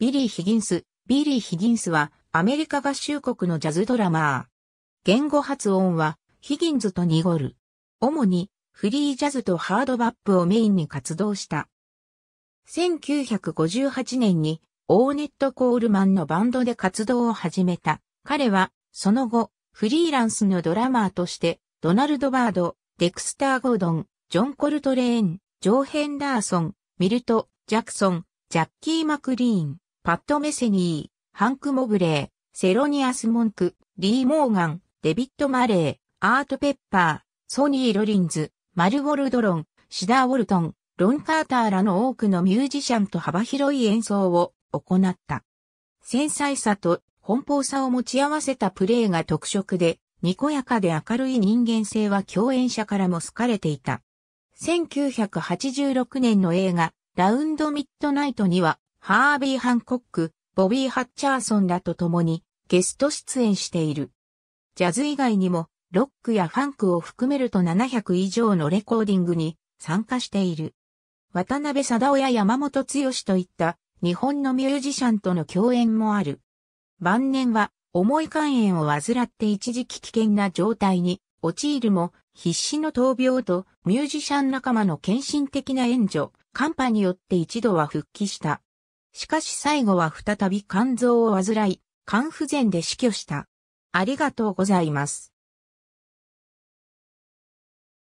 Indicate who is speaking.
Speaker 1: ビリー・ヒギンス。ビリー・ヒギンスはアメリカ合衆国のジャズドラマー。
Speaker 2: 言語発音はヒギンズと濁る。主にフリージャズとハードバップをメインに活動した。1958年にオーネット・コールマンのバンドで活動を始めた。彼はその後フリーランスのドラマーとしてドナルド・バード、デクスター・ゴードン、ジョン・コルトレーン、ジョー・ヘンダーソン、ミルト・ジャクソン、ジャッキー・マクリーン、パット・メセニー、ハンク・モブレー、セロニアス・モンク、リー・モーガン、デビット・マレー、アート・ペッパー、ソニー・ロリンズ、マル・ウォルドロン、シダー・ウォルトン、ロン・カーターらの多くのミュージシャンと幅広い演奏を行った。繊細さと奔放さを持ち合わせたプレーが特色で、にこやかで明るい人間性は共演者からも好かれていた。1986年の映画、ラウンド・ミッドナイトには、ハービー・ハンコック、ボビー・ハッチャーソンらと共にゲスト出演している。ジャズ以外にもロックやファンクを含めると700以上のレコーディングに参加している。渡辺貞夫や山本剛といった日本のミュージシャンとの共演もある。晩年は重い肝炎を患って一時期危険な状態に陥るも必死の闘病とミュージシャン仲間の献身的な援助、カンパによって一度は復帰した。しかし最後
Speaker 1: は再び肝臓を患い、肝不全で死去した。ありがとうございます。